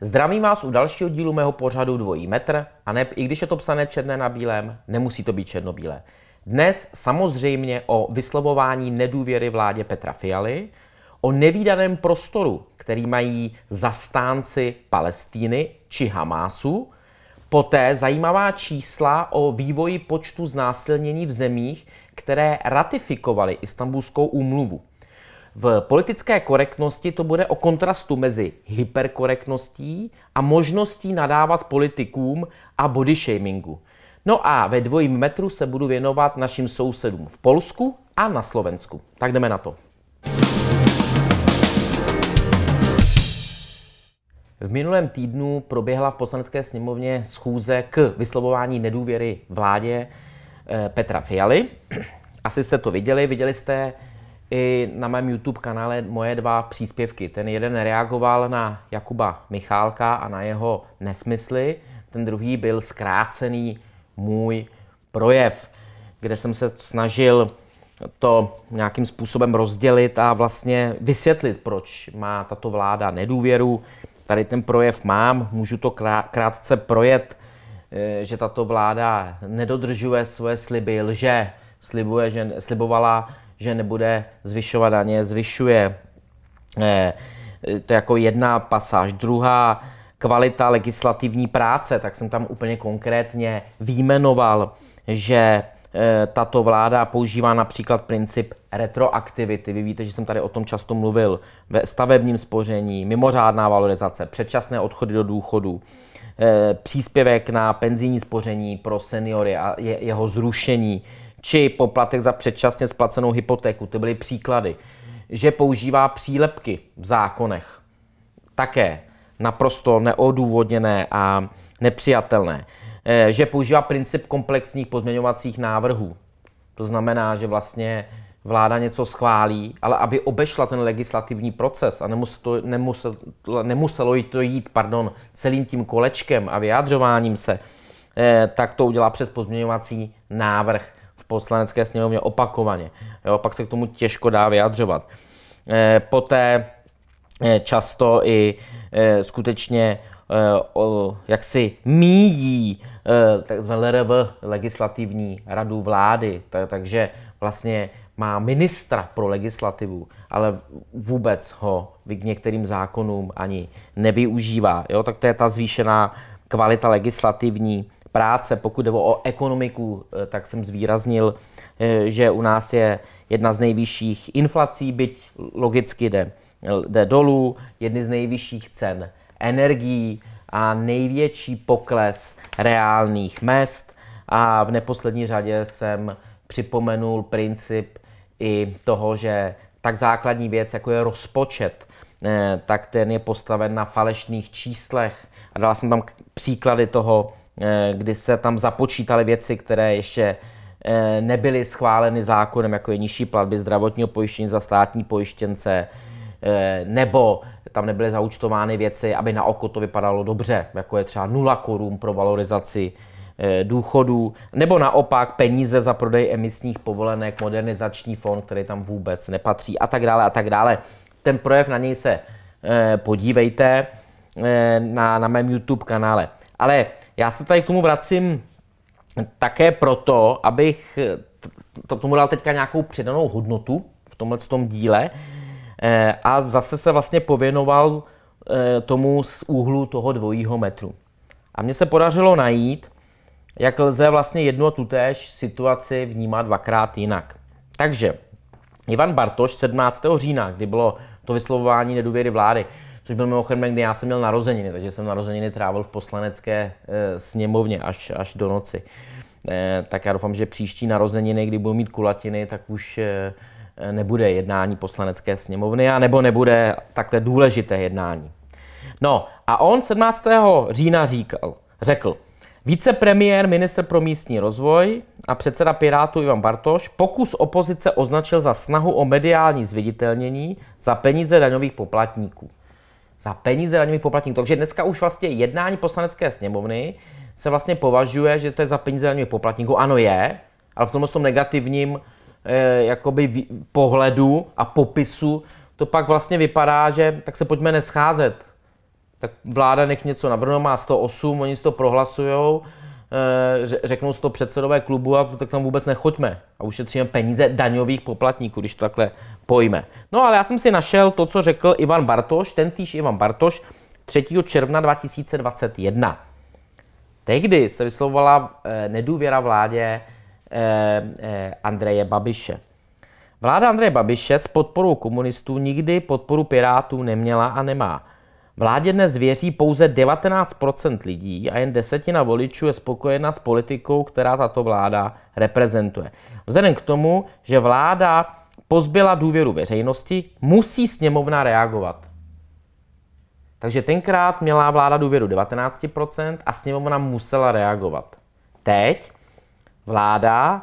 Zdravím vás u dalšího dílu mého pořadu Dvojí metr a ne, i když je to psané černé na bílém, nemusí to být černobílé. Dnes samozřejmě o vyslovování nedůvěry vládě Petra Fialy, o nevýdaném prostoru, který mají zastánci Palestíny či Hamásu, poté zajímavá čísla o vývoji počtu znásilnění v zemích, které ratifikovaly Istanbulskou úmluvu. V politické korektnosti to bude o kontrastu mezi hyperkorektností a možností nadávat politikům a body shamingu. No a ve dvojím metru se budu věnovat našim sousedům v Polsku a na Slovensku. Tak jdeme na to. V minulém týdnu proběhla v poslanecké sněmovně schůze k vyslovování nedůvěry vládě eh, Petra Fialy. Asi jste to viděli, viděli jste i na mém YouTube kanále moje dva příspěvky. Ten jeden reagoval na Jakuba Michálka a na jeho nesmysly, ten druhý byl zkrácený můj projev, kde jsem se snažil to nějakým způsobem rozdělit a vlastně vysvětlit, proč má tato vláda nedůvěru tady ten projev mám, můžu to krátce projet, eh, že tato vláda nedodržuje svoje sliby, lže, slibuje, že, slibovala, že nebude zvyšovat daně, zvyšuje. Eh, eh, to je jako jedna pasáž. Druhá, kvalita legislativní práce, tak jsem tam úplně konkrétně výjmenoval, že Eh, tato vláda používá například princip retroaktivity. Vy víte, že jsem tady o tom často mluvil. Ve stavebním spoření, mimořádná valorizace, předčasné odchody do důchodu, eh, příspěvek na penzijní spoření pro seniory a jeho zrušení, či poplatek za předčasně splacenou hypotéku. To byly příklady. Že používá přílepky v zákonech. Také naprosto neodůvodněné a nepřijatelné. Eh, že používá princip komplexních pozměňovacích návrhů. To znamená, že vlastně vláda něco schválí, ale aby obešla ten legislativní proces a nemuselo, nemuselo, nemuselo jí to jít pardon, celým tím kolečkem a vyjadřováním se, eh, tak to udělá přes pozměňovací návrh v poslanecké sněmovně opakovaně. Jo, pak se k tomu těžko dá vyjadřovat. Eh, poté často i skutečně jaksi míjí Eh, tzv. LRV, legislativní radu vlády, takže vlastně má ministra pro legislativu, ale vůbec ho k některým zákonům ani nevyužívá. Jo? Tak to je ta zvýšená kvalita legislativní práce. Pokud jde o ekonomiku, eh, tak jsem zvýraznil, eh, že u nás je jedna z nejvyšších inflací, byť logicky jde, jde dolů, jedny z nejvyšších cen energií, a největší pokles reálných mest a v neposlední řadě jsem připomenul princip i toho, že tak základní věc, jako je rozpočet, eh, tak ten je postaven na falešných číslech. A dala jsem tam příklady toho, eh, kdy se tam započítaly věci, které ještě eh, nebyly schváleny zákonem, jako je nižší platby zdravotního pojištění za státní pojištěnce, Eh, nebo tam nebyly zaučtovány věci, aby na oko to vypadalo dobře, jako je třeba 0 korun pro valorizaci eh, důchodů, nebo naopak peníze za prodej emisních povolenek, modernizační fond, který tam vůbec nepatří a tak dále a tak dále. Ten projev na něj se eh, podívejte na, na mém YouTube kanále. Ale já se tady k tomu vracím také proto, abych tomu dal teďka nějakou přidanou hodnotu v tomhle díle, Eh, a zase se vlastně pověnoval eh, tomu z úhlu toho dvojího metru. A mně se podařilo najít, jak lze vlastně jednu a tutéž situaci vnímat dvakrát jinak. Takže Ivan Bartoš 17. října, kdy bylo to vyslovování nedůvěry vlády, což byl mimochodem, kdy já jsem měl narozeniny, takže jsem narozeniny trávil v poslanecké e, sněmovně až, až do noci. E, tak já doufám, že příští narozeniny, kdy budu mít kulatiny, tak už e, nebude jednání poslanecké sněmovny, a nebo nebude takhle důležité jednání. No a on 17. října říkal, řekl, Vicepremiér, minister pro místní rozvoj a předseda Pirátů Ivan Bartoš pokus opozice označil za snahu o mediální zviditelnění za peníze daňových poplatníků. Za peníze daňových poplatníků. Takže dneska už vlastně jednání poslanecké sněmovny se vlastně považuje, že to je za peníze daňových poplatníků. Ano je, ale v tomhle tom negativním Eh, jakoby pohledu a popisu, to pak vlastně vypadá, že tak se pojďme nescházet. Tak vláda nech něco navrhne, má 108, oni si to prohlasujou, eh, řeknou si to předsedové klubu a tak tam vůbec nechoďme. A ušetříme peníze daňových poplatníků, když to takhle pojme. No ale já jsem si našel to, co řekl Ivan Bartoš, ten týž Ivan Bartoš, 3. června 2021. Tehdy se vyslovovala eh, nedůvěra vládě Eh, eh, Andreje Babiše. Vláda Andreje Babiše s podporou komunistů nikdy podporu pirátů neměla a nemá. Vládě dnes věří pouze 19 lidí a jen desetina voličů je spokojena s politikou, která tato vláda reprezentuje. Vzhledem k tomu, že vláda pozbyla důvěru veřejnosti, musí sněmovna reagovat. Takže tenkrát měla vláda důvěru 19% a sněmovna musela reagovat. Teď vláda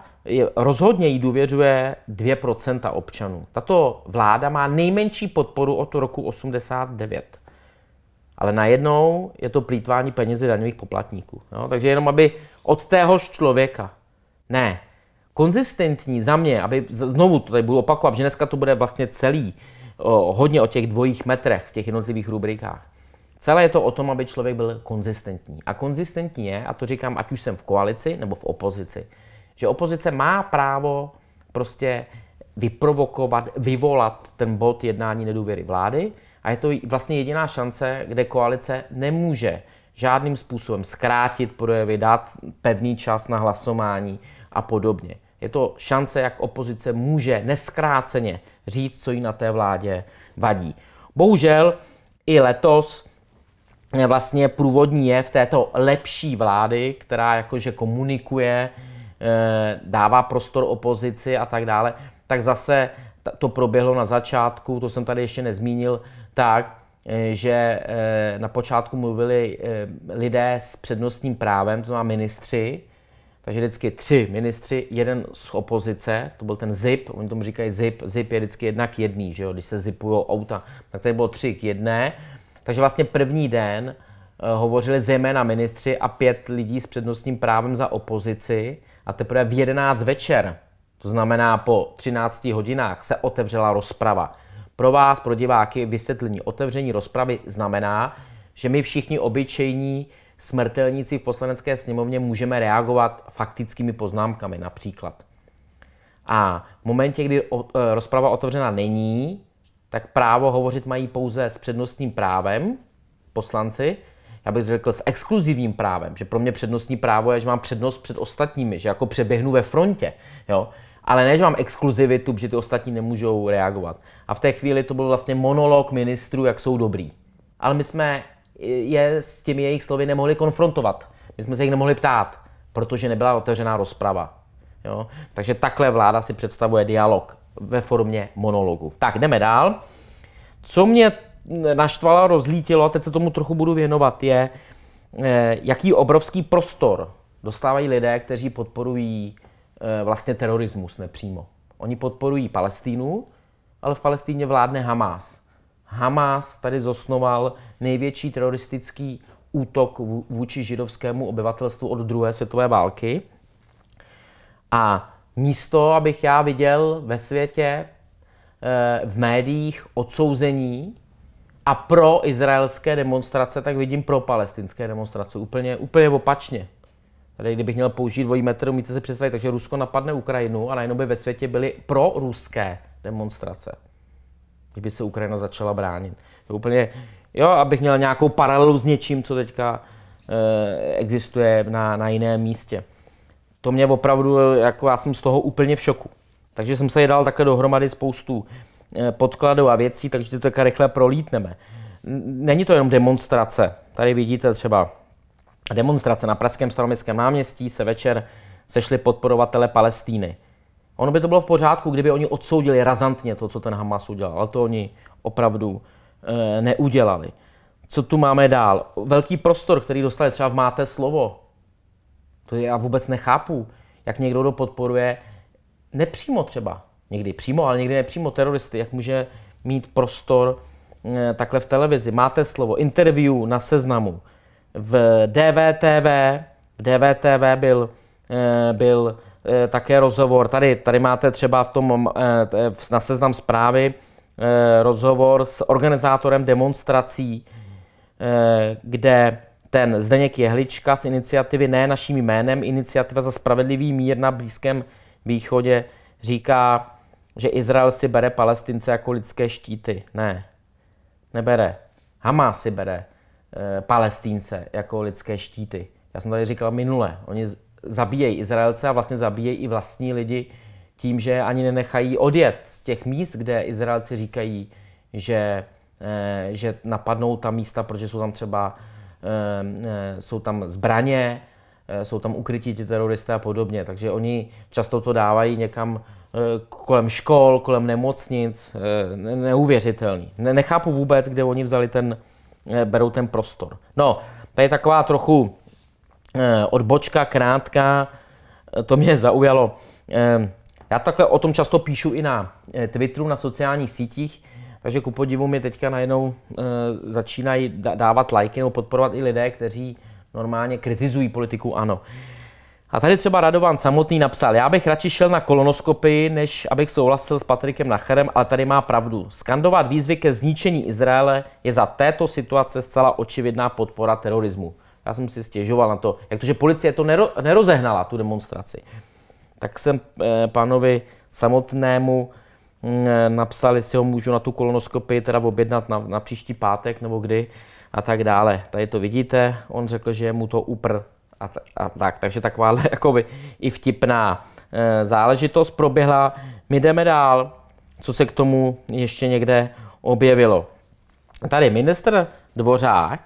rozhodně jí důvěřuje 2% občanů. Tato vláda má nejmenší podporu od roku 89. Ale najednou je to plítvání penězi daňových poplatníků. No, Takže jenom aby od téhož člověka. Ne. Konzistentní za mě, aby znovu to tady budu opakovat, že dneska to bude vlastně celý o, hodně o těch dvojích metrech v těch jednotlivých rubrikách. Celé je to o tom, aby člověk byl konzistentní. A konzistentní je, a to říkám, ať už jsem v koalici nebo v opozici, že opozice má právo prostě vyprovokovat, vyvolat ten bod jednání nedůvěry vlády a je to vlastně jediná šance, kde koalice nemůže žádným způsobem zkrátit projevy, dát pevný čas na hlasování a podobně. Je to šance, jak opozice může neskráceně říct, co jí na té vládě vadí. Bohužel i letos vlastně průvodní je v této lepší vlády, která jakože komunikuje, eh, dává prostor opozici a tak dále, tak zase to proběhlo na začátku, to jsem tady ještě nezmínil, tak, eh, že eh, na počátku mluvili lidé s přednostním právem, to znamená ministři, takže vždycky tři ministři, jeden z opozice, to byl ten ZIP, oni tomu říkají ZIP, ZIP je vždycky jedna k jedný, že jo, když se zipují auta, tak tady bylo tři k jedné, takže vlastně první den eh, hovořili zejména ministři a pět lidí s přednostním právem za opozici a teprve v 11 večer, to znamená po 13 hodinách, se otevřela rozprava. Pro vás, pro diváky, vysvětlení otevření rozpravy znamená, že my všichni obyčejní smrtelníci v poslanecké sněmovně můžeme reagovat faktickými poznámkami například. A v momentě, kdy eh, rozprava otevřena není, tak právo hovořit mají pouze s přednostním právem poslanci, já bych řekl s exkluzivním právem, že pro mě přednostní právo je, že mám přednost před ostatními, že jako přeběhnu ve frontě, jo. Ale ne, že mám exkluzivitu, že ty ostatní nemůžou reagovat. A v té chvíli to byl vlastně monolog ministrů, jak jsou dobrý. Ale my jsme je s těmi jejich slovy nemohli konfrontovat. My jsme se jich nemohli ptát, protože nebyla otevřená rozprava. Jo? Takže takhle vláda si představuje dialog ve formě monologu. Tak jdeme dál. Co mě naštvalo, rozlítilo, a teď se tomu trochu budu věnovat, je, eh, jaký obrovský prostor dostávají lidé, kteří podporují eh, vlastně terorismus nepřímo. Oni podporují Palestínu, ale v Palestíně vládne Hamas. Hamas tady zosnoval největší teroristický útok vůči židovskému obyvatelstvu od druhé světové války. A místo, abych já viděl ve světě, eh, v médiích odsouzení a pro izraelské demonstrace, tak vidím pro palestinské demonstrace. Úplně, úplně opačně. Tady, kdybych měl použít dvojí metr, umíte se představit, takže Rusko napadne Ukrajinu a najednou by ve světě byly pro ruské demonstrace. Kdyby se Ukrajina začala bránit. To úplně, jo, abych měl nějakou paralelu s něčím, co teďka eh, existuje na, na jiném místě to mě opravdu, jako já jsem z toho úplně v šoku. Takže jsem se dal takhle dohromady spoustu eh, podkladů a věcí, takže to tak rychle prolítneme. Není to jenom demonstrace. Tady vidíte třeba demonstrace na Pražském staroměstském náměstí se večer sešli podporovatele Palestíny. Ono by to bylo v pořádku, kdyby oni odsoudili razantně to, co ten Hamas udělal, ale to oni opravdu e, neudělali. Co tu máme dál? Velký prostor, který dostali třeba v Máte slovo, to já vůbec nechápu, jak někdo, to podporuje nepřímo třeba, někdy přímo, ale někdy nepřímo teroristy, jak může mít prostor eh, takhle v televizi. Máte slovo, interview na seznamu. V DVTV, v DVTV byl, eh, byl eh, také rozhovor, tady, tady máte třeba v tom, na seznam zprávy rozhovor s organizátorem demonstrací, kde ten Zdeněk Jehlička z iniciativy Ne naším jménem, iniciativa za spravedlivý mír na Blízkém východě, říká, že Izrael si bere Palestince jako lidské štíty. Ne, nebere. Hamas si bere e, eh, palestince jako lidské štíty. Já jsem tady říkal minule, oni zabíjejí Izraelce a vlastně zabíjejí i vlastní lidi tím, že ani nenechají odjet z těch míst, kde Izraelci říkají, že, e, že napadnou ta místa, protože jsou tam třeba Eh, eh, jsou tam zbraně, eh, jsou tam ukrytí ti teroristé a podobně. Takže oni často to dávají někam kolem škol, kolem nemocnic, neuvěřitelný. Nechápu vůbec, kde oni vzali ten, berou ten prostor. No, to je taková trochu odbočka, krátká, to mě zaujalo. Já takhle o tom často píšu i na Twitteru, na sociálních sítích. Takže ku podivu mi teďka najednou e, začínají dávat lajky nebo podporovat i lidé, kteří normálně kritizují politiku ANO. A tady třeba Radovan samotný napsal, já bych radši šel na kolonoskopii, než abych souhlasil s Patrikem Nacherem, ale tady má pravdu. Skandovat výzvy ke zničení Izraele je za této situace zcela očividná podpora terorismu. Já jsem si stěžoval na to, jak to, že policie to nero, nerozehnala, tu demonstraci. Tak jsem e, panovi samotnému Mm, eh, napsal, jestli ho můžu na tu kolonoskopii teda objednat na, na příští pátek nebo kdy a tak dále. Tady to vidíte, on řekl, že je mu to upr a, t- a tak. Takže takováhle jakoby i vtipná e, záležitost proběhla. My jdeme dál, co se k tomu ještě někde objevilo. Tady minister Dvořák,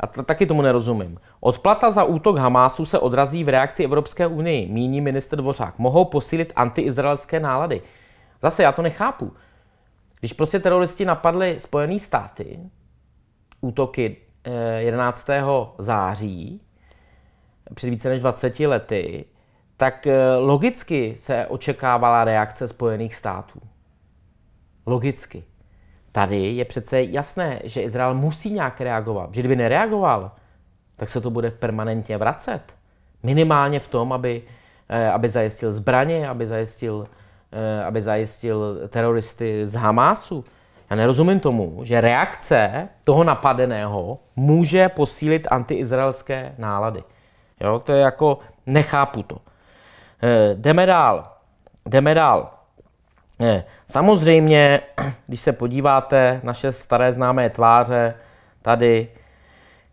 a t- taky tomu nerozumím. Odplata za útok Hamásu se odrazí v reakci Evropské unii, míní minister Dvořák. Mohou posílit antiizraelské nálady. Zase já to nechápu. Když prostě teroristi napadli Spojené státy, útoky 11. Eh, září, před více než 20 lety, tak eh, logicky se očekávala reakce Spojených států. Logicky. Tady je přece jasné, že Izrael musí nějak reagovat. Že kdyby nereagoval, tak se to bude permanentně vracet. Minimálně v tom, aby, eh, aby zajistil zbraně, aby zajistil Eh, aby zajistil teroristy z Hamásu. Já nerozumím tomu, že reakce toho napadeného může posílit antiizraelské nálady. Jo, to je jako, nechápu to. E, jdeme dál. Jdeme dál. E, samozřejmě, když se podíváte, naše staré známé tváře, tady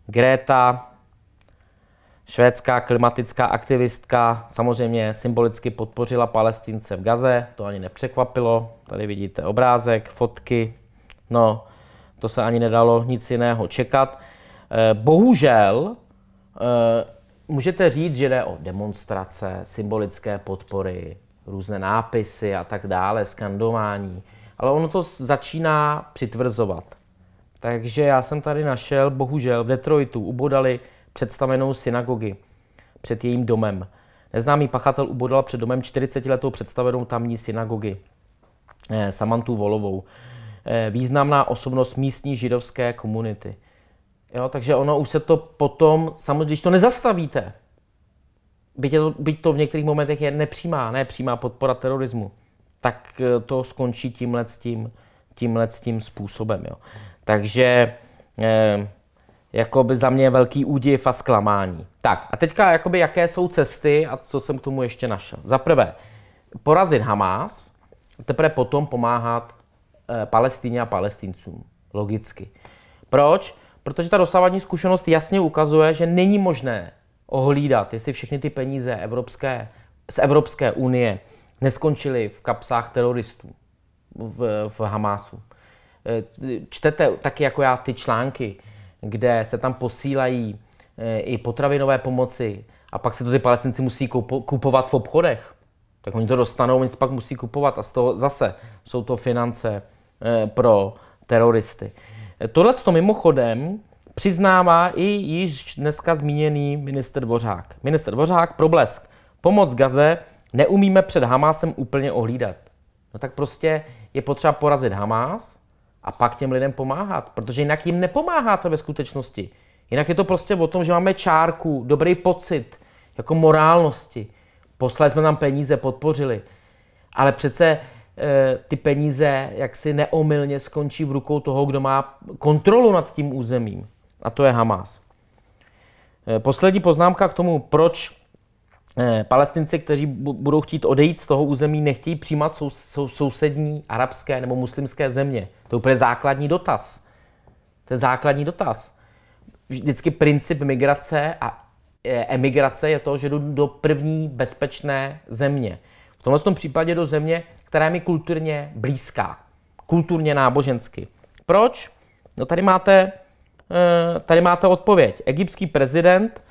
Greta, Švédská klimatická aktivistka samozřejmě symbolicky podpořila Palestince v Gaze, to ani nepřekvapilo. Tady vidíte obrázek, fotky. No, to se ani nedalo nic jiného čekat. Eh, bohužel eh, můžete říct, že jde o demonstrace, symbolické podpory, různé nápisy a tak dále, skandování, ale ono to začíná přitvrzovat. Takže já jsem tady našel, bohužel, v Detroitu ubodali představenou synagogy před jejím domem. Neznámý pachatel ubodal před domem 40-letou představenou tamní synagogy eh, Samantu Volovou, eh, významná osobnost místní židovské komunity. Jo, takže ono už se to potom, samozřejmě, když to nezastavíte, byť, je to, byť to v některých momentech je nepřímá, ne přímá podpora terorismu, tak eh, to skončí tímhle s tím, tímhle s tím způsobem. Jo. Takže eh, jakoby za mě velký údiv a zklamání. Tak a teďka jakoby jaké jsou cesty a co jsem k tomu ještě našel. Za prvé, porazit Hamás, teprve potom pomáhat e, Palestíně a Palestincům. Logicky. Proč? Protože ta dosávadní zkušenost jasně ukazuje, že není možné ohlídat, jestli všechny ty peníze evropské, z Evropské unie neskončily v kapsách teroristů v, v Hamásu. Eh, čtete taky jako já ty články, kde se tam posílají eh, i potravinové pomoci a pak se to ty palestinci musí kupovat v obchodech, tak oni to dostanou, oni to pak musí kupovat a z toho zase jsou to finance eh, pro teroristy. Eh, tohle to mimochodem přiznává i již dneska zmíněný minister Dvořák. Minister Dvořák, problesk, pomoc Gaze neumíme před Hamásem úplně ohlídat. No tak prostě je potřeba porazit Hamás, a pak těm lidem pomáhat, protože jinak jim nepomáháte ve skutečnosti. Jinak je to prostě o tom, že máme čárku, dobrý pocit, jako morálnosti. Poslali jsme nám peníze, podpořili. Ale přece e, ty peníze jaksi neomylně skončí v rukou toho, kdo má kontrolu nad tím územím. A to je Hamas. E, eh, poslední poznámka k tomu, proč Eh, palestinci, kteří budou chtít odejít z toho území, nechtějí přijímat sou, sou, sousední arabské nebo muslimské země. To je úplně základní dotaz. To je základní dotaz. Vždycky princip migrace a eh, emigrace je to, že jdu do první bezpečné země. V tomhle tom případě do země, která je mi kulturně blízká. Kulturně nábožensky. Proč? No tady máte, eh, tady máte odpověď. Egyptský prezident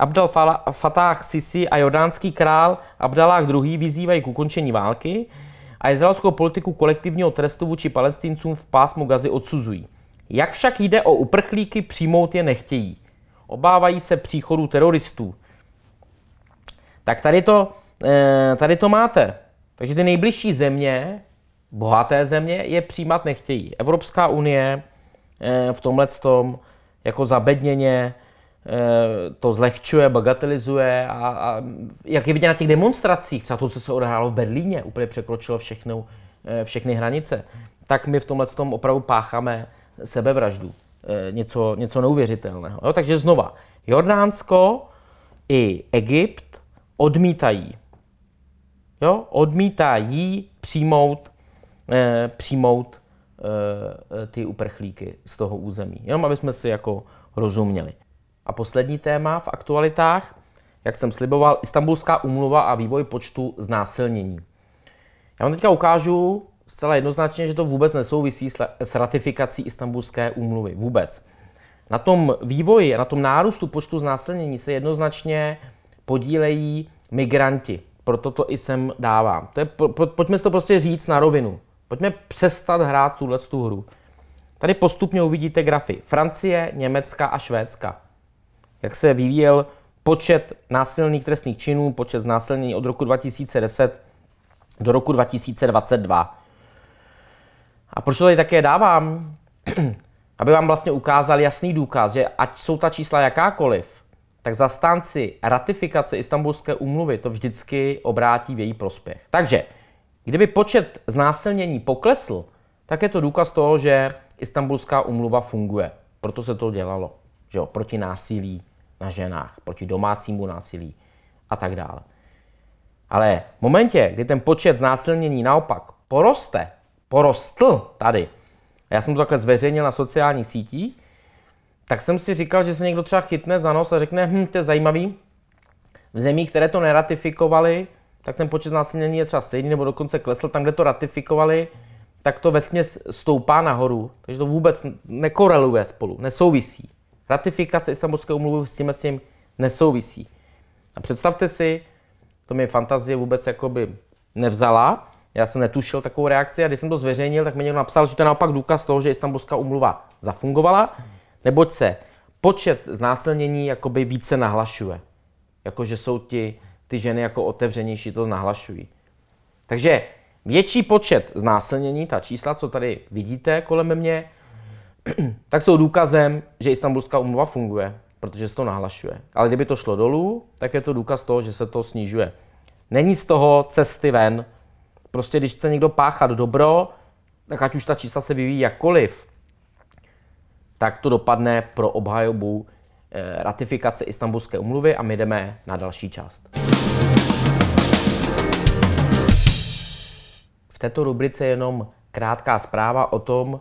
Abdel Fatah Sisi a jordánský král Abdalách II. vyzývají k ukončení války a izraelskou politiku kolektivního trestu vůči palestincům v pásmu Gazy odsuzují. Jak však jde o uprchlíky, přijmout je nechtějí. Obávají se příchodu teroristů. Tak tady to, eh, tady to máte. Takže ty nejbližší země, bohaté země, je přijímat nechtějí. Evropská unie eh, v tomhle tom jako zabedněně Eh, to zlehčuje, bagatelizuje a, a jak je vidět na těch demonstracích, třeba to, co se odehrálo v Berlíně, úplně překročilo všechno, eh, všechny hranice, tak my v tomhle tom opravdu pácháme sebevraždu. Eh, něco, něco neuvěřitelného. Jo, takže znova, Jordánsko i Egypt odmítají. Jo, odmítají přijmout, eh, přijmout eh, ty uprchlíky z toho území. Jenom aby jsme si jako rozuměli. A poslední téma v aktualitách, jak jsem sliboval, Istanbulská umluva a vývoj počtu znásilnění. Já vám teďka ukážu zcela jednoznačně, že to vůbec nesouvisí s ratifikací Istanbulské umluvy. Vůbec. Na tom vývoji, na tom nárůstu počtu znásilnění se jednoznačně podílejí migranti. Proto to i sem dávám. To je, po, pojďme si to prostě říct na rovinu. Pojďme přestat hrát tuhle hru. Tady postupně uvidíte grafy Francie, Německa a Švédska jak se vyvíjel počet násilných trestných činů, počet znásilnění od roku 2010 do roku 2022. A proč to tady také dávám? Aby vám vlastně ukázal jasný důkaz, že ať jsou ta čísla jakákoliv, tak zastánci ratifikace Istanbulské umluvy to vždycky obrátí v její prospěch. Takže, kdyby počet znásilnění poklesl, tak je to důkaz toho, že Istanbulská úmluva funguje. Proto se to dělalo, že jo, proti násilí na ženách, proti domácímu násilí a tak dále. Ale v momentě, kdy ten počet znásilnění naopak poroste, porostl tady, a já jsem to takhle zveřejnil na sociálních sítích, tak jsem si říkal, že se někdo třeba chytne za nos a řekne, hm, to je zajímavý, v zemích, které to neratifikovali, tak ten počet znásilnění je třeba stejný nebo dokonce klesl. Tam, kde to ratifikovali, tak to vesně stoupá nahoru. Takže to vůbec nekoreluje spolu, nesouvisí. Ratifikace Istanbulské umluvy s tím s tím nesouvisí. A představte si, to mi fantazie vůbec jakoby nevzala, já jsem netušil takovou reakci a když jsem to zveřejnil, tak mi někdo napsal, že to je naopak důkaz toho, že Istanbulská umluva zafungovala, neboť se počet znásilnění jakoby více nahlašuje. Jakože jsou ti, ty ženy jako otevřenější to nahlašují. Takže větší počet znásilnění, ta čísla, co tady vidíte kolem mě, tak jsou důkazem, že Istanbulská umluva funguje, protože se to nahlašuje. Ale kdyby to šlo dolů, tak je to důkaz toho, že se to snižuje. Není z toho cesty ven. Prostě když chce někdo páchat dobro, tak ať už ta čísla se vyvíjí jakkoliv, tak to dopadne pro obhajobu eh, ratifikace Istanbulské umluvy a my jdeme na další část. V této rubrice jenom krátká zpráva o tom,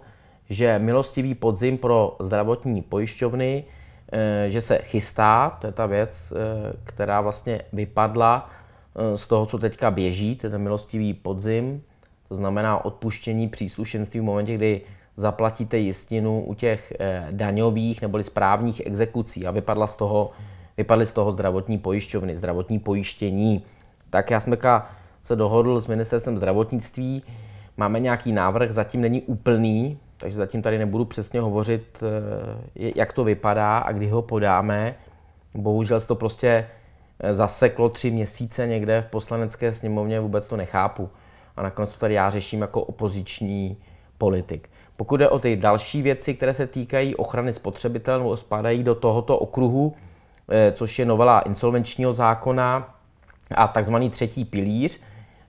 že milostivý podzim pro zdravotní pojišťovny, eh, že se chystá, to je ta věc, eh, která vlastně vypadla eh, z toho, co teďka běží, to je ten milostivý podzim, to znamená odpuštění příslušenství v momentě, kdy zaplatíte jistinu u těch daňových neboli správních exekucí a vypadla z toho, vypadly z toho zdravotní pojišťovny, zdravotní pojištění. Tak já jsem se dohodl s ministerstvem zdravotnictví, máme nějaký návrh, zatím není úplný, takže zatím tady nebudu přesně hovořit, eh, jak to vypadá a kdy ho podáme. Bohužel se to prostě eh, zaseklo tři měsíce někde v poslanecké sněmovně, vůbec to nechápu. A nakonec to tady já řeším jako opoziční politik. Pokud jde o ty další věci, které se týkají ochrany spotřebitelů, nebo spadají do tohoto okruhu, eh, což je novela insolvenčního zákona a takzvaný třetí pilíř,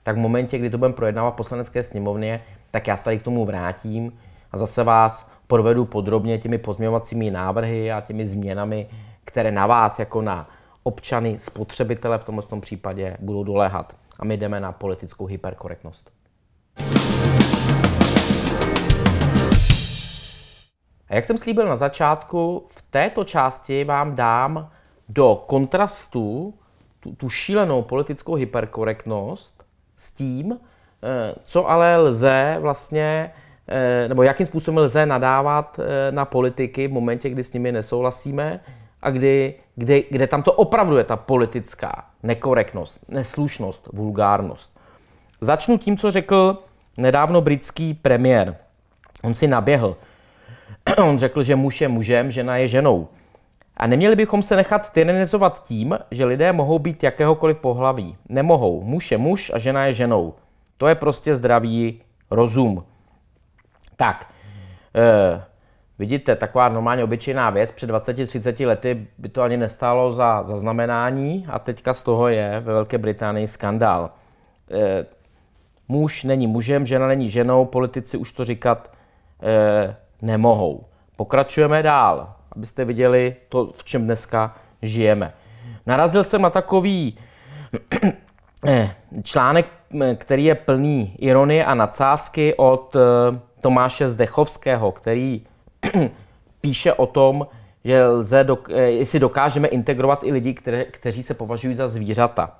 tak v momentě, kdy to budeme projednávat v poslanecké sněmovně, tak já se tady k tomu vrátím a zase vás provedu podrobně těmi pozměňovacími návrhy a těmi změnami, které na vás jako na občany, spotřebitele v tomto případě budou doléhat. A my jdeme na politickou hyperkorektnost. A jak jsem slíbil na začátku, v této části vám dám do kontrastu tu, tu šílenou politickou hyperkorektnost s tím, eh, co ale lze vlastně Eh, nebo jakým způsobem lze nadávat eh, na politiky v momentě, kdy s nimi nesouhlasíme a kdy, kde, kde tam to opravdu je ta politická nekorektnost, neslušnost, vulgárnost. Začnu tím, co řekl nedávno britský premiér. On si naběhl. On řekl, že muž je mužem, žena je ženou. A neměli bychom se nechat tyranizovat tím, že lidé mohou být jakéhokoliv pohlaví. Nemohou. Muž je muž a žena je ženou. To je prostě zdravý rozum. Tak, e, vidíte, taková normálně obyčejná věc, před 20-30 lety by to ani nestálo za zaznamenání a teďka z toho je ve Velké Británii skandál. E, muž není mužem, žena není ženou, politici už to říkat e, nemohou. Pokračujeme dál, abyste viděli to, v čem dneska žijeme. Narazil jsem na takový článek, který je plný ironie a nadsázky od Tomáše Zdechovského, který píše o tom, že lze, dok, eh, jestli dokážeme integrovat i lidi, které, kteří se považují za zvířata.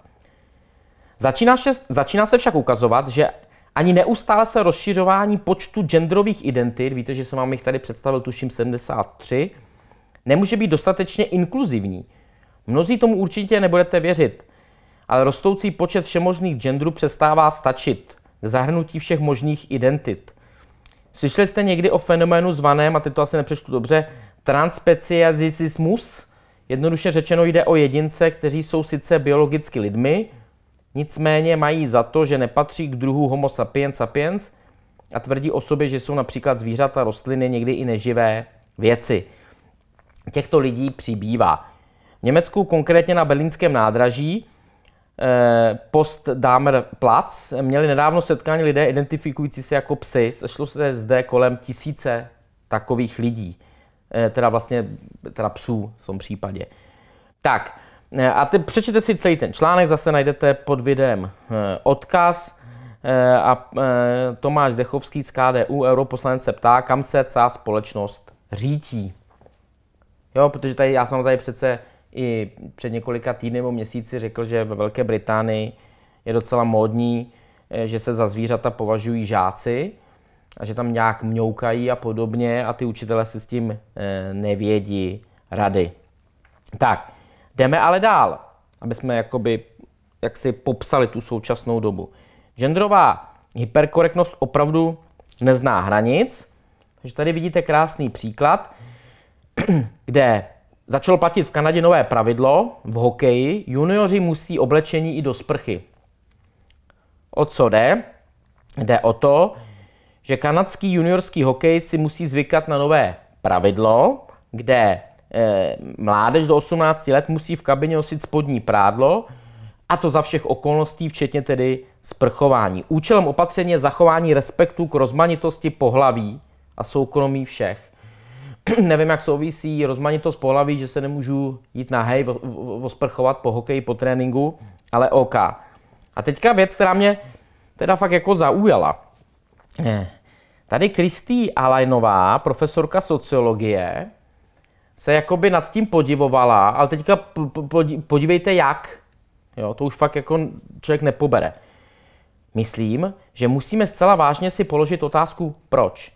Začíná se, začíná se však ukazovat, že ani neustále se rozšiřování počtu genderových identit, víte, že jsem vám jich tady představil, tuším 73, nemůže být dostatečně inkluzivní. Mnozí tomu určitě nebudete věřit, ale rostoucí počet všemožných genderů přestává stačit k zahrnutí všech možných identit. Slyšeli jste někdy o fenoménu zvaném, a teď to asi nepřečtu dobře, transpeciazismus? Jednoduše řečeno jde o jedince, kteří jsou sice biologicky lidmi, nicméně mají za to, že nepatří k druhu Homo sapiens sapiens a tvrdí o sobě, že jsou například zvířata, rostliny, někdy i neživé věci. Těchto lidí přibývá. V Německu konkrétně na berlínském nádraží Eh, post Dámer Plac měli nedávno setkání lidé identifikující se jako psy. Sešlo se zde kolem tisíce takových lidí, eh, teda vlastně teda psů v tom případě. Tak, eh, a ty přečtěte si celý ten článek, zase najdete pod videem odkaz. A Tomáš Dechovský z KDU, europoslanec, se ptá, kam se celá společnost řítí. Jo, protože tady, já jsem tady přece i před několika týdny nebo měsíci řekl, že ve Velké Británii je docela módní, eh, že se za zvířata považují žáci a že tam nějak mňoukají a podobně a ty učitele si s tím eh, nevědí rady. Tak, jdeme ale dál, aby jsme jakoby, jak si popsali tu současnou dobu. Genderová hyperkorektnost opravdu nezná hranic, takže tady vidíte krásný příklad, kde Začalo platit v Kanadě nové pravidlo v hokeji. Junioři musí oblečení i do sprchy. O co jde? Jde o to, že kanadský juniorský hokej si musí zvykat na nové pravidlo, kde e, mládež do 18 let musí v kabině nosit spodní prádlo, a to za všech okolností, včetně tedy sprchování. Účelem opatření je zachování respektu k rozmanitosti pohlaví a soukromí všech. nevím, jak souvisí rozmanitost pohlaví, že se nemůžu jít na hej, osprchovat po hokeji, po tréninku, ale OK. A teďka věc, která mě teda fakt jako zaujala. Eh, tady Kristý Alajnová, profesorka sociologie, se jakoby nad tím podivovala, ale teďka podívejte jak. Jo, to už fakt jako člověk nepobere. Myslím, že musíme zcela vážně si položit otázku, proč.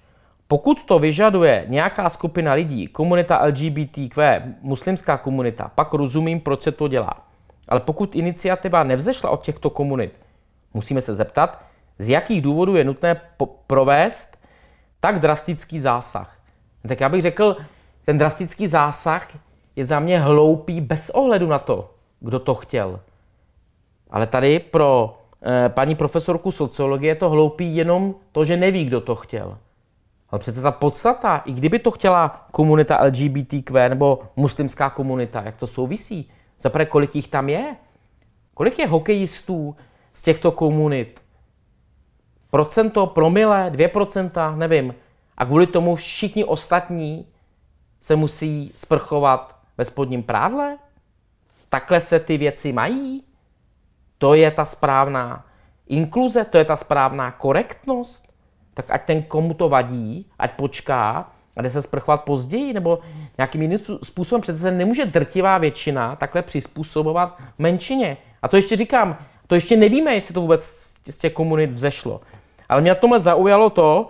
Pokud to vyžaduje nějaká skupina lidí, komunita LGBTQ, muslimská komunita, pak rozumím, proč se to dělá. Ale pokud iniciativa nevzešla od těchto komunit, musíme se zeptat, z jakých důvodů je nutné provést tak drastický zásah. No tak já bych řekl, ten drastický zásah je za mě hloupý bez ohledu na to, kdo to chtěl. Ale tady pro e, paní profesorku sociologie je to hloupý jenom to, že neví, kdo to chtěl. Ale přece ta podstata, i kdyby to chtěla komunita LGBTQ nebo muslimská komunita, jak to souvisí? Zaprvé, kolik jich tam je? Kolik je hokejistů z těchto komunit? Procento, promile, dvě procenta, nevím. A kvůli tomu všichni ostatní se musí sprchovat ve spodním prádle? Takhle se ty věci mají? To je ta správná inkluze, to je ta správná korektnost? tak ať ten, komu to vadí, ať počká a jde se sprchovat později, nebo nějakým jiným způsobem. Přece se nemůže drtivá většina takhle přizpůsobovat menšině. A to ještě říkám, to ještě nevíme, jestli to vůbec z těch komunit vzešlo. Ale mě na tomhle zaujalo to,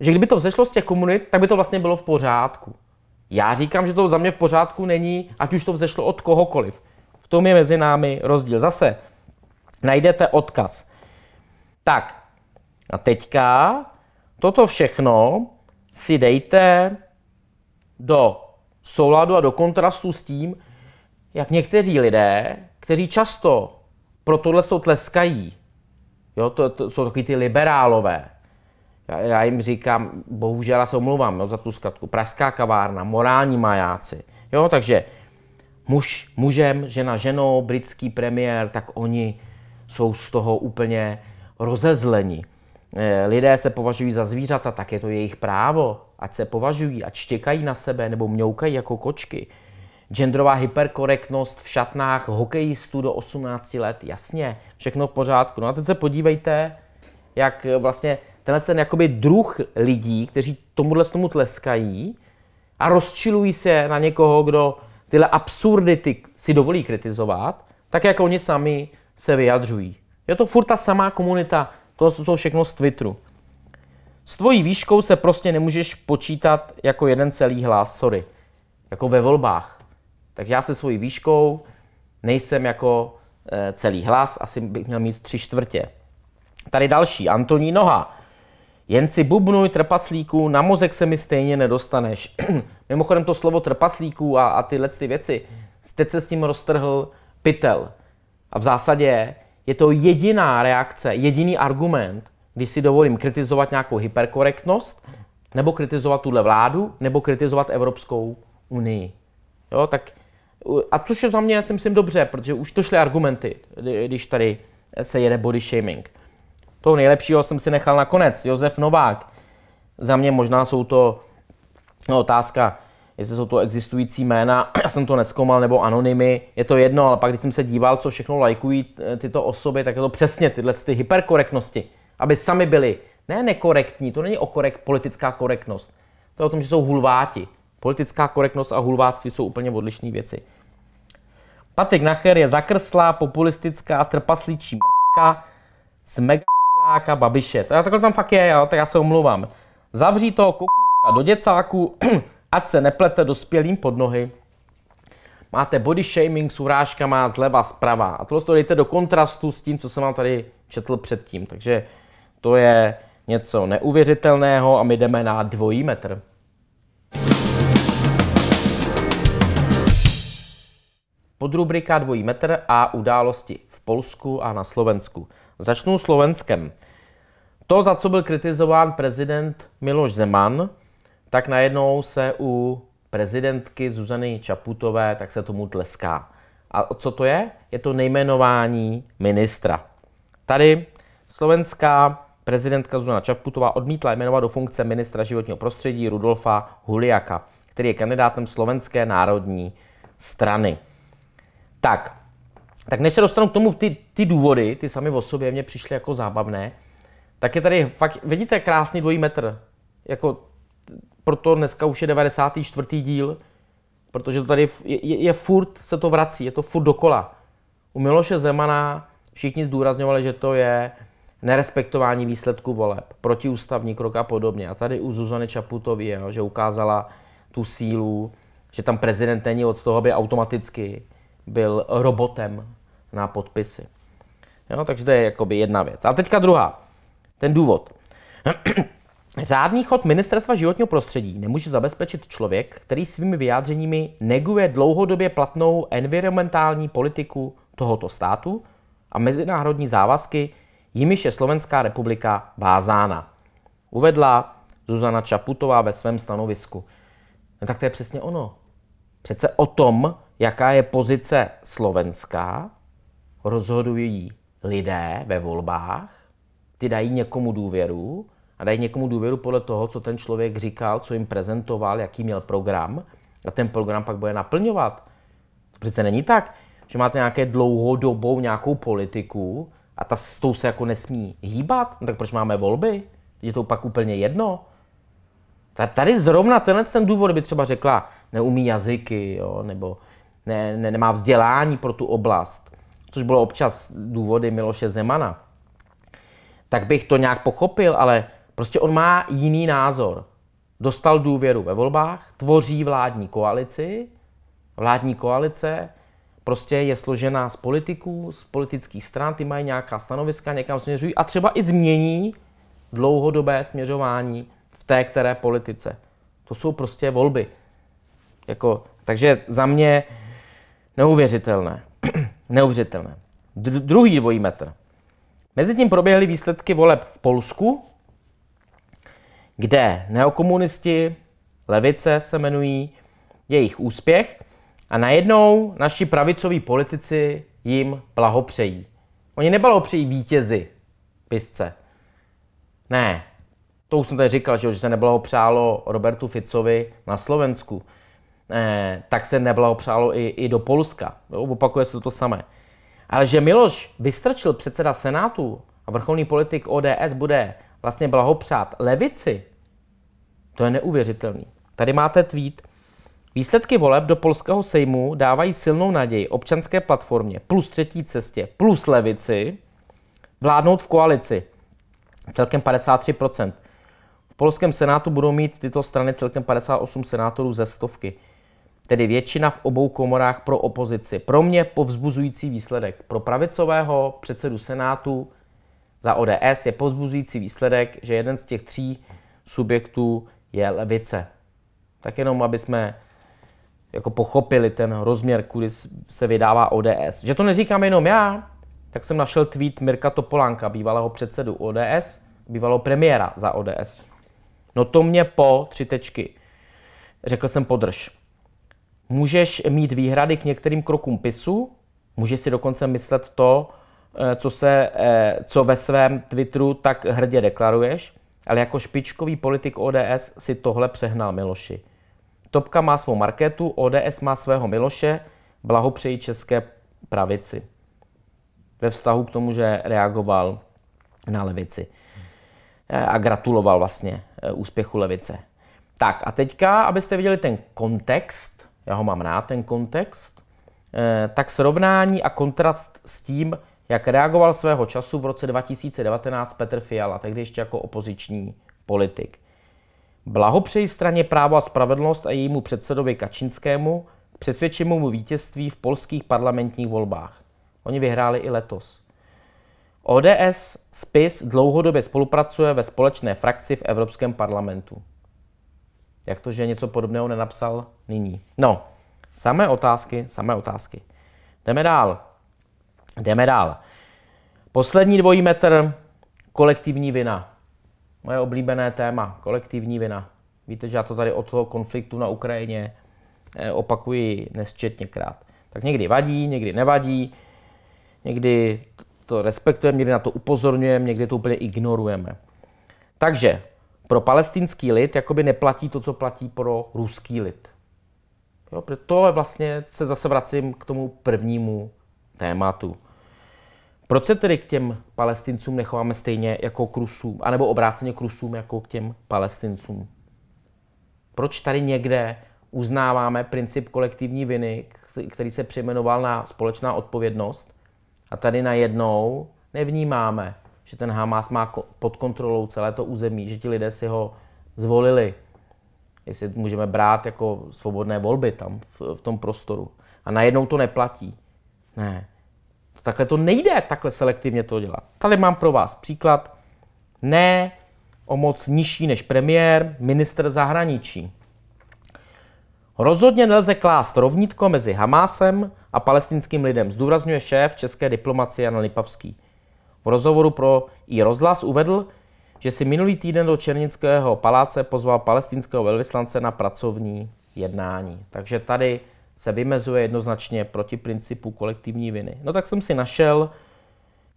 že kdyby to vzešlo z těch komunit, tak by to vlastně bylo v pořádku. Já říkám, že to za mě v pořádku není, ať už to vzešlo od kohokoliv. V tom je mezi námi rozdíl. Zase najdete odkaz. Tak, a teďka Toto všechno si dejte do souladu a do kontrastu s tím, jak někteří lidé, kteří často pro tohle tleskají, jo, to, to jsou takový ty liberálové, já, já jim říkám, bohužel já se omlouvám jo, za tu zkratku, pražská kavárna, morální majáci. Jo, takže muž mužem, žena ženou, britský premiér, tak oni jsou z toho úplně rozezleni. Eh, lidé se považují za zvířata, tak je to jejich právo. Ať se považují, ať štěkají na sebe nebo mňoukají jako kočky. Genderová hyperkorektnost v šatnách hokejistů do 18 let, jasně, všechno v pořádku. No a teď se podívejte, jak eh, vlastně tenhle ten jakoby druh lidí, kteří tomuhle tomu tleskají a rozčilují se na někoho, kdo tyhle absurdity si dovolí kritizovat, tak jak oni sami se vyjadřují. Je to furt ta samá komunita to jsou všechno z Twitteru. S tvojí výškou se prostě nemůžeš počítat jako jeden celý hlas, sorry. Jako ve volbách. Tak já se svojí výškou nejsem jako e, celý hlas, asi bych měl mít tři čtvrtě. Tady další, Antoní Noha. Jen si bubnuj trpaslíků, na mozek se mi stejně nedostaneš. Mimochodem to slovo trpaslíků a, a tyhle ty věci, teď se s tím roztrhl pytel. A v zásadě je to jediná reakce, jediný argument, když si dovolím kritizovat nějakou hyperkorektnost, nebo kritizovat tuhle vládu, nebo kritizovat Evropskou unii. Jo, tak, a což je za mě, já si myslím, dobře, protože už to šly argumenty, když tady se jede body shaming. Toho nejlepšího jsem si nechal nakonec, Josef Novák. Za mě možná jsou to no, otázka jestli jsou to existující jména, já jsem to neskomal, nebo anonymy, je to jedno, ale pak když jsem se díval, co všechno lajkují e, tyto osoby, tak je to přesně tyhle ty hyperkorektnosti, aby sami byli ne nekorektní, to není o korek, politická korektnost, to je o tom, že jsou hulváti. Politická korektnost a hulváctví jsou úplně odlišné věci. Patrik Nacher je zakrslá, populistická, trpasličí b***ka z Babiše. To já takhle tam fakt je, já, tak já se omluvám. Zavří toho kuku do děcáku, ať se neplete dospělým pod nohy, máte body shaming s urážkama zleva, zprava. A tohle to dejte do kontrastu s tím, co jsem vám tady četl předtím. Takže to je něco neuvěřitelného a my jdeme na dvojí metr. Podrubrika dvojí metr a události v Polsku a na Slovensku. Začnu Slovenskem. To, za co byl kritizován prezident Miloš Zeman, tak najednou se u prezidentky Zuzany Čaputové, tak se tomu tleská. A co to je? Je to nejmenování ministra. Tady slovenská prezidentka Zuzana Čaputová odmítla jmenovat do funkce ministra životního prostředí Rudolfa Huliaka, který je kandidátem slovenské národní strany. Tak, tak než se dostanu k tomu, ty, ty důvody, ty sami o sobě mě přišly jako zábavné, tak je tady fakt, vidíte, krásný dvojí metr. Jako proto dneska už je 94. díl, protože to tady je, je, je furt, se to vrací, je to furt dokola. U Miloše Zemana všichni zdůrazňovali, že to je nerespektování výsledku voleb, protiústavní krok a podobně. A tady u Zuzany Čaputovy, jo, že ukázala tu sílu, že tam prezident není od toho, aby automaticky byl robotem na podpisy. Jo, takže to je jakoby jedna věc. A teďka druhá, ten důvod. Řádný chod Ministerstva životního prostředí nemůže zabezpečit člověk, který svými vyjádřeními neguje dlouhodobě platnou environmentální politiku tohoto státu a mezinárodní závazky, jimiž je Slovenská republika vázána. Uvedla Zuzana Čaputová ve svém stanovisku. No tak to je přesně ono. Přece o tom, jaká je pozice slovenská, rozhodují lidé ve volbách, ty dají někomu důvěru a dají někomu důvěru podle toho, co ten člověk říkal, co jim prezentoval, jaký měl program a ten program pak bude naplňovat. To přece není tak, že máte nějaké dlouhodobou nějakou politiku a ta s tou se jako nesmí hýbat, no tak proč máme volby? Je to pak úplně jedno. Tady zrovna tenhle ten důvod by třeba řekla, neumí jazyky, jo, nebo ne, ne, nemá vzdělání pro tu oblast, což bylo občas důvody Miloše Zemana, tak bych to nějak pochopil, ale Prostě on má jiný názor. Dostal důvěru ve volbách, tvoří vládní koalici. Vládní koalice prostě je složená z politiků, z politických stran, ty mají nějaká stanoviska, někam směřují a třeba i změní dlouhodobé směřování v té které politice. To jsou prostě volby. Jako, takže za mě neuvěřitelné. neuvěřitelné. Dru- druhý dvojí metr. Mezitím proběhly výsledky voleb v Polsku kde neokomunisti, levice se jmenují, jejich úspěch a najednou naši pravicoví politici jim blahopřejí. Oni neblahopřejí vítězi pisce. Ne, to už jsem tady říkal, že, se neblahopřálo Robertu Ficovi na Slovensku, eh, tak se neblahopřálo i, i do Polska. Jo, opakuje se to samé. Ale že Miloš vystrčil předseda Senátu a vrcholný politik ODS bude vlastně blahopřát levici, to je neuvěřitelný. Tady máte tweet. Výsledky voleb do polského sejmu dávají silnou naději občanské platformě plus třetí cestě plus levici vládnout v koalici. Celkem 53%. V polském senátu budou mít tyto strany celkem 58 senátorů ze stovky. Tedy většina v obou komorách pro opozici. Pro mě povzbuzující výsledek. Pro pravicového předsedu senátu za ODS je pozbuzující výsledek, že jeden z těch tří subjektů je levice. Tak jenom, aby jsme jako pochopili ten rozměr, kudy se vydává ODS. Že to neříkám jenom já, tak jsem našel tweet Mirka Topolánka, bývalého předsedu ODS, bývalého premiéra za ODS. No to mě po tři tečky. Řekl jsem podrž. Můžeš mít výhrady k některým krokům PISu, můžeš si dokonce myslet to, Eh, co, se, eh, co ve svém Twitteru tak hrdě deklaruješ, ale jako špičkový politik ODS si tohle přehnal Miloši. Topka má svou marketu, ODS má svého Miloše, blahopřeji české pravici. Ve vztahu k tomu, že reagoval na levici eh, a gratuloval vlastně úspěchu levice. Tak a teďka, abyste viděli ten kontext, já ho mám rád, ten kontext, tak srovnání a kontrast s tím, jak reagoval svého času v roce 2019 Petr Fiala, tehdy ještě jako opoziční politik. Blahopřeji straně právo a spravedlnost a jejímu předsedovi Kačinskému k mu vítězství v polských parlamentních volbách. Oni vyhráli i letos. ODS spis dlouhodobě spolupracuje ve společné frakci v Evropském parlamentu. Jak to, že něco podobného nenapsal nyní? No, samé otázky, samé otázky. Jdeme dál. Jdeme dál. Poslední dvojí metr, kolektivní vina. Moje oblíbené téma, kolektivní vina. Víte, že já to tady od toho konfliktu na Ukrajině eh, opakuji nesčetněkrát. Tak někdy vadí, někdy nevadí, někdy to respektujeme, někdy na to upozorňujeme, někdy to úplně ignorujeme. Takže pro palestinský lid jakoby neplatí to, co platí pro ruský lid. Jo, to je vlastně se zase vracím k tomu prvnímu tématu. Proč se tedy k těm palestincům nechováme stejně jako k Rusům, anebo obráceně k Rusům jako k těm palestincům? Proč tady někde uznáváme princip kolektivní viny, který se přejmenoval na společná odpovědnost, a tady najednou nevnímáme, že ten Hamas má pod kontrolou celé to území, že ti lidé si ho zvolili, jestli můžeme brát jako svobodné volby tam v, v tom prostoru. A najednou to neplatí. Ne, Takhle to nejde, takhle selektivně to dělat. Tady mám pro vás příklad. Ne o moc nižší než premiér, minister zahraničí. Rozhodně nelze klást rovnitko mezi Hamásem a palestinským lidem, zdůrazňuje šéf české diplomacie Jan Lipavský. V rozhovoru pro i rozhlas uvedl, že si minulý týden do Černického paláce pozval palestinského velvyslance na pracovní jednání. Takže tady se vymezuje jednoznačně proti principu kolektivní viny. No tak jsem si našel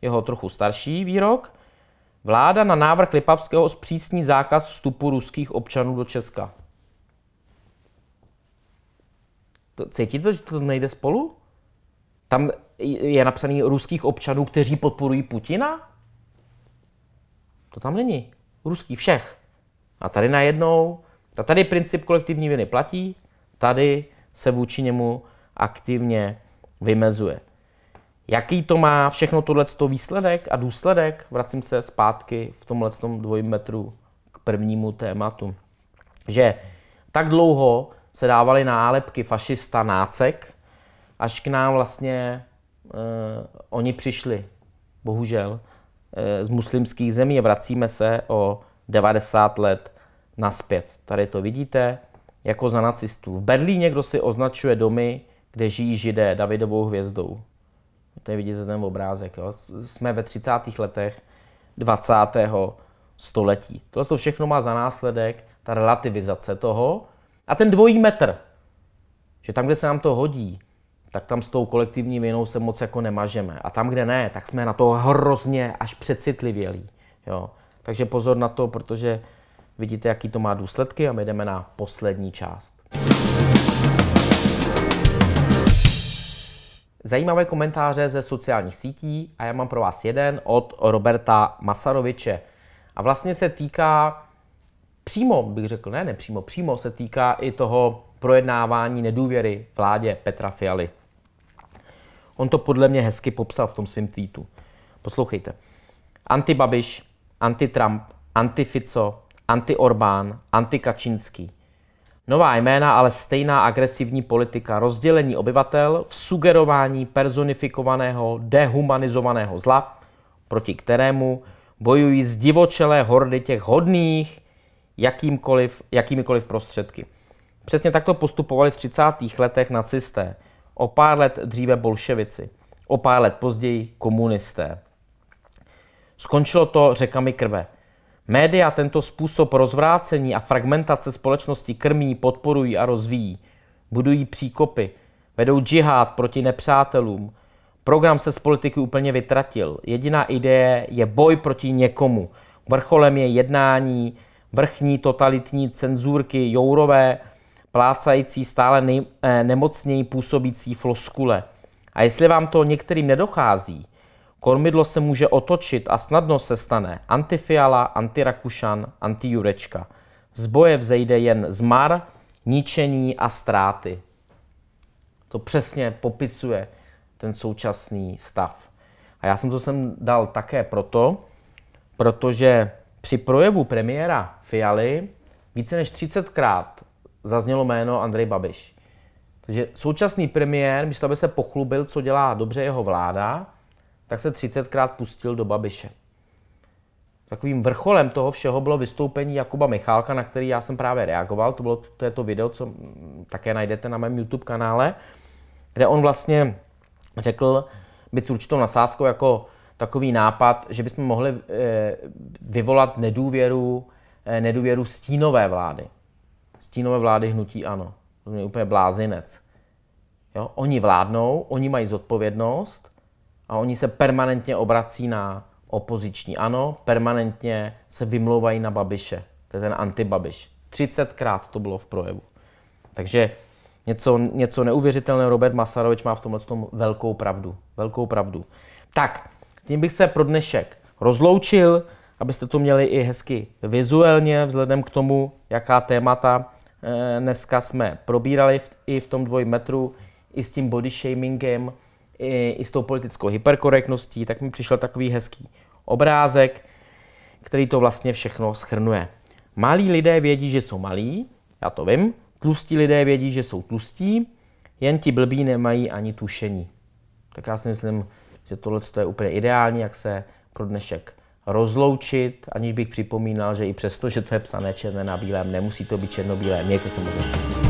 jeho trochu starší výrok. Vláda na návrh Lipavského zpřísní zákaz vstupu ruských občanů do Česka. To, cítíte, že to nejde spolu? Tam je napsaný ruských občanů, kteří podporují Putina? To tam není. Ruský všech. A tady najednou, a tady princip kolektivní viny platí, tady se vůči němu aktivně vymezuje. Jaký to má všechno tohleto výsledek a důsledek? Vracím se zpátky v tomhle dvojím metru k prvnímu tématu. Že tak dlouho se dávaly nálepky fašista nácek, až k nám vlastně eh, oni přišli, bohužel, eh, z muslimských zemí. Vracíme se o 90 let naspět. Tady to vidíte, jako za nacistů. V Berlíně kdo si označuje domy, kde žijí židé, Davidovou hvězdou. Tady vidíte ten obrázek. Jo? Jsme ve 30. letech 20. století. Tohle to všechno má za následek ta relativizace toho a ten dvojí metr. Že tam, kde se nám to hodí, tak tam s tou kolektivní vinou se moc jako nemažeme. A tam, kde ne, tak jsme na to hrozně až přecitlivělí. Jo? Takže pozor na to, protože Vidíte, jaký to má důsledky a my jdeme na poslední část. Zajímavé komentáře ze sociálních sítí a já mám pro vás jeden od Roberta Masaroviče. A vlastně se týká přímo, bych řekl, ne nepřímo, přímo se týká i toho projednávání nedůvěry vládě Petra Fialy. On to podle mě hezky popsal v tom svém tweetu. Poslouchejte. Anti-Babiš, anti-Trump, anti-Fico, anti-Orbán, anti-Kačínský. Nová jména, ale stejná agresivní politika rozdělení obyvatel v sugerování personifikovaného, dehumanizovaného zla, proti kterému bojují zdivočelé hordy těch hodných jakýmkoliv, jakýmikoliv prostředky. Přesně takto postupovali v 30. letech nacisté, o pár let dříve bolševici, o pár let později komunisté. Skončilo to řekami krve. Média tento způsob rozvrácení a fragmentace společnosti krmí, podporují a rozvíjí. Budují příkopy, vedou džihad proti nepřátelům. Program se z politiky úplně vytratil. Jediná ideje je boj proti někomu. Vrcholem je jednání vrchní totalitní cenzurky Jourové, plácající stále nej, eh, nemocněji působící floskule. A jestli vám to některým nedochází, Kormidlo se může otočit a snadno se stane antifiala, antirakušan, antijurečka. Z boje vzejde jen zmar, ničení a ztráty. To přesně popisuje ten současný stav. A já jsem to sem dal také proto, protože při projevu premiéra Fialy více než 30krát zaznělo jméno Andrej Babiš. Takže současný premiér, myslím, aby se pochlubil, co dělá dobře jeho vláda, tak se 30krát pustil do Babiše. Takovým vrcholem toho všeho bylo vystoupení Jakuba Michálka, na který já jsem právě reagoval. To bylo to, je to video, co mm, také najdete na mém YouTube kanále, kde on vlastně řekl, byť s určitou nasázkou, jako takový nápad, že bychom mohli eh, vyvolat nedůvěru, eh, nedůvěru stínové vlády. Stínové vlády hnutí ano. To je úplně blázinec. Jo? Oni vládnou, oni mají zodpovědnost a oni se permanentně obrací na opoziční ano, permanentně se vymlouvají na Babiše. To je ten antibabiš. 30krát to bylo v projevu. Takže něco, něco neuvěřitelného Robert Masarovič má v tomhle tom velkou pravdu. Velkou pravdu. Tak, tím bych se pro dnešek rozloučil, abyste to měli i hezky vizuálně, vzhledem k tomu, jaká témata eh, dneska jsme probírali i v tom dvojmetru, i s tím body shamingem i, i s tou politickou hyperkorektností, tak mi přišel takový hezký obrázek, který to vlastně všechno schrnuje. Malí lidé vědí, že jsou malí, já to vím, tlustí lidé vědí, že jsou tlustí, jen ti blbí nemají ani tušení. Tak já si myslím, že tohle je úplně ideální, jak se pro dnešek rozloučit, aniž bych připomínal, že i přesto, že to je psané černé na bílém, nemusí to být černobílé. Mějte se moc.